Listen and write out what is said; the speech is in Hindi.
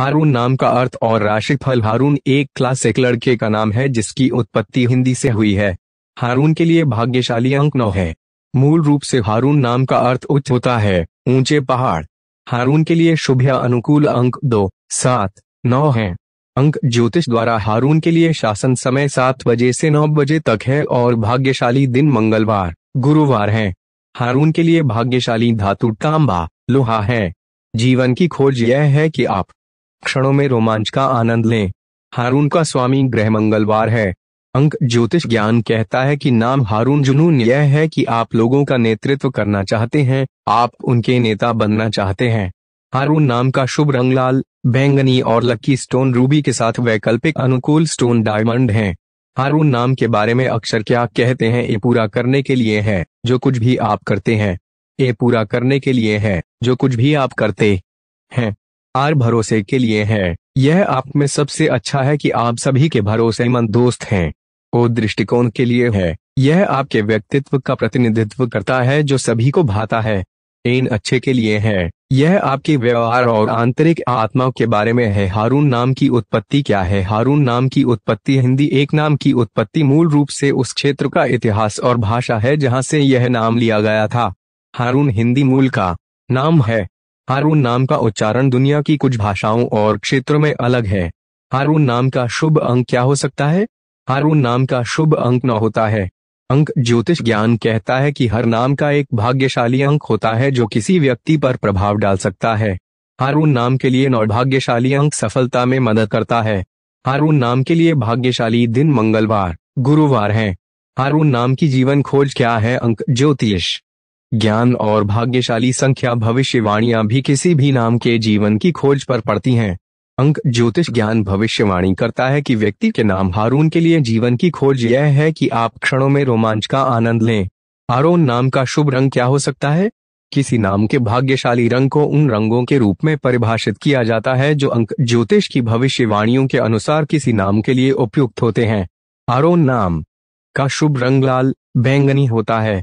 हारून नाम का अर्थ और राशिफल हारून एक क्लासिक लड़के का नाम है जिसकी उत्पत्ति हिंदी से हुई है हारून के लिए भाग्यशाली अंक नौ है मूल रूप से हारून नाम का अर्थ उच्च होता है ऊंचे पहाड़ हारून के लिए शुभ या अनुकूल अंक दो सात नौ है अंक ज्योतिष द्वारा हारून के लिए शासन समय सात बजे से नौ बजे तक है और भाग्यशाली दिन मंगलवार गुरुवार है हारून के लिए भाग्यशाली धातु तांबा लोहा है जीवन की खोज यह है कि आप क्षणों में रोमांच का आनंद लें हारून का स्वामी ग्रह मंगलवार है अंक ज्योतिष ज्ञान कहता है कि नाम हारून जुनून यह है कि आप लोगों का नेतृत्व करना चाहते हैं आप उनके नेता बनना चाहते हैं हारून नाम का शुभ रंग लाल बैंगनी और लकी स्टोन रूबी के साथ वैकल्पिक अनुकूल स्टोन डायमंड हैं हारून नाम के बारे में अक्षर क्या कहते हैं ये पूरा करने के लिए है जो कुछ भी आप करते हैं ये पूरा करने के लिए है जो कुछ भी आप करते हैं आर भरोसे के लिए है यह आप में सबसे अच्छा है कि आप सभी के भरोसेमंद दोस्त हैं ओ दृष्टिकोण के लिए है यह आपके व्यक्तित्व का प्रतिनिधित्व करता है जो सभी को भाता है एन अच्छे के लिए है यह आपके व्यवहार और आंतरिक आत्मा के बारे में है हारून नाम की उत्पत्ति क्या है हारून नाम की उत्पत्ति हिंदी एक नाम की उत्पत्ति मूल रूप से उस क्षेत्र का इतिहास और भाषा है जहां से यह नाम लिया गया था हारून हिंदी मूल का नाम है हारून नाम का उच्चारण दुनिया की कुछ भाषाओं और क्षेत्रों में अलग है हारून नाम का शुभ अंक क्या हो सकता है हारून नाम का शुभ अंक न होता है अंक ज्योतिष ज्ञान कहता है कि हर नाम का एक भाग्यशाली अंक होता है जो किसी व्यक्ति पर प्रभाव डाल सकता है हारून नाम के लिए नौभाग्यशाली अंक सफलता में मदद करता है हारून नाम के लिए भाग्यशाली दिन मंगलवार गुरुवार है हारून नाम की जीवन खोज क्या है अंक ज्योतिष ज्ञान और भाग्यशाली संख्या भविष्यवाणियां भी किसी भी नाम के जीवन की खोज पर पड़ती हैं अंक ज्योतिष ज्ञान भविष्यवाणी करता है कि व्यक्ति के नाम हारून के लिए जीवन की खोज यह है कि आप क्षणों में रोमांच का आनंद लें हारून नाम का शुभ रंग क्या हो सकता है किसी नाम के भाग्यशाली रंग को उन रंगों के रूप में परिभाषित किया जाता है जो अंक ज्योतिष की भविष्यवाणियों के अनुसार किसी नाम के लिए उपयुक्त होते हैं आरोन नाम का शुभ रंग लाल बैंगनी होता है